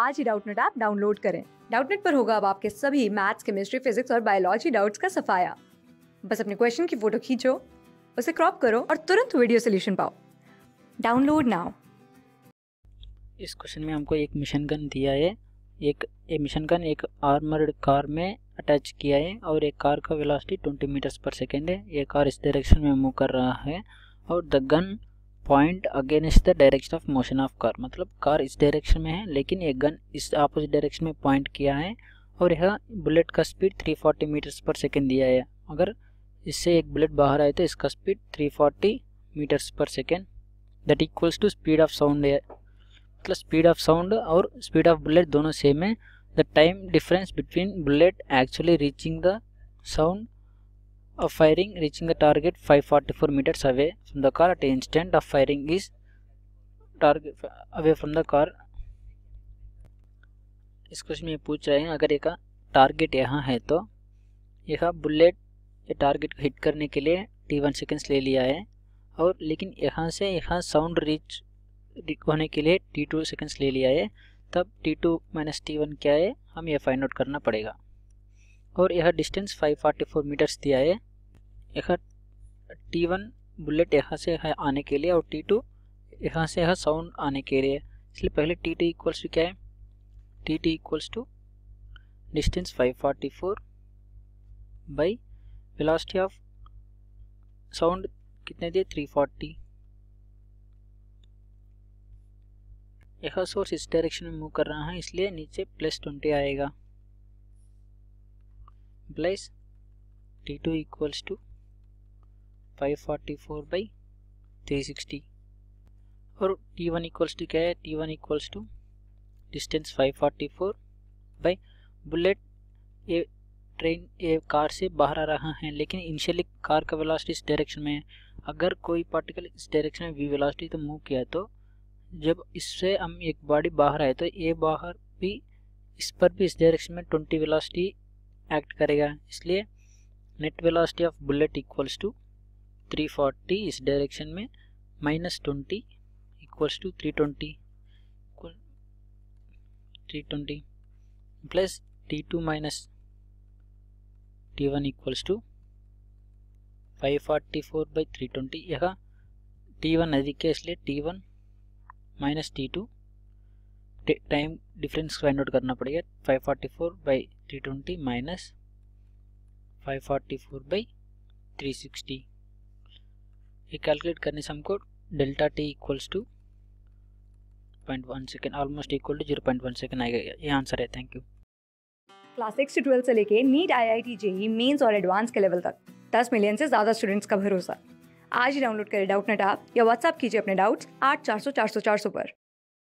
आज ही Doubtnut app download करें डाउटनेट पर होगा अब आपके सभी मैथ्स केमिस्ट्री फिजिक्स और बायोलॉजी डाउट्स का सफाया बस अपने क्वेश्चन की फोटो खींचो उसे क्रॉप करो और तुरंत वीडियो सोल्यूशन पाओ डाउनलोड नाउ इस क्वेश्चन में हमको एक मिशन गन दिया है एक ये मिशन गन एक आर्मर्ड कार में अटैच किया है और एक कार का वेलोसिटी 20 मीटर्स पर सेकेंड है ये कार इस डायरेक्शन में मूव कर रहा है और the gun point against the direction of motion of car मतलब कार इस डायरेक्शन में है लेकिन ये गन इस अपोजिट डायरेक्शन में पॉइंट किया है और यह बुलेट का स्पीड 340 मीटर्स पर सेकेंड दिया है अगर इससे एक बुलेट बाहर आए तो इसका speed 340 metres per second that equals to speed of sound है मतलब स्पीड ऑफ साउंड और स्पीड ऑफ बुलेट दोनों सेम है the time difference between bullet actually reaching the sound of firing reaching the target 544 meters away from the car at the instant of firing is target away from the car इस question में पूछ रहे हैं अगर एक target यहाँ है तो यह बुलेट ये टारगेट को हिट करने के लिए टी वन सेकेंड्स ले लिया है और लेकिन यहाँ से यहाँ साउंड रीच होने के लिए टी टू सेकेंड्स ले लिया है तब T two minus T one क्या है हम यह फाइंड आउट करना पड़ेगा और यह डिस्टेंस 544 मीटर्स दिया है एक टी वन बुलेट यहाँ से है आने के लिए और टी टू यहाँ से है साउंड आने के लिए इसलिए पहले टी टी इक्वल्स टू क्या है T T equals to distance 544 by velocity of sound कितने दिए 340 यहाँ सोर्स इस डायरेक्शन में मूव कर रहा है इसलिए नीचे प्लस ट्वेंटी आएगा plus T two equals to four by sixty और T1 वन इक्वल्स टू क्या है T1 one equals to distance 544 by bullet ए ट्रेन ए कार से बाहर आ रहा है लेकिन इनिशियली कार का वेलोसिटी इस डायरेक्शन में है अगर कोई पार्टिकल इस डायरेक्शन में वी वेलोसिटी तो मूव किया तो जब इससे हम एक बॉडी बाहर आए तो ये बाहर भी इस पर भी इस डायरेक्शन में ट्वेंटी वेलासिटी एक्ट करेगा इसलिए net velocity of bullet equals to 340 इस डायरेक्शन में minus twenty equals to three twenty three twenty plus T two minus T one equals to five forty four by three twenty यह T one अधिक है इसलिए T one minus T two time difference find out करना पड़ेगा five forty four by three twenty minus five forty four by three sixty ये calculate करने से हमको delta T equals to point one second almost equal to zero point one second आएगा ये answer है thank you class six से twelfth से लेके NEET I I T JEE Mains और एडवांस के लेवल तक दस मिलियन से ज़्यादा स्टूडेंट्स का भरोसा आज ही डाउनलोड करें डाउट नेट आप या व्हाट्सअप कीजिए अपने डाउट्स आठ चार सौ चार सौ चार सौ पर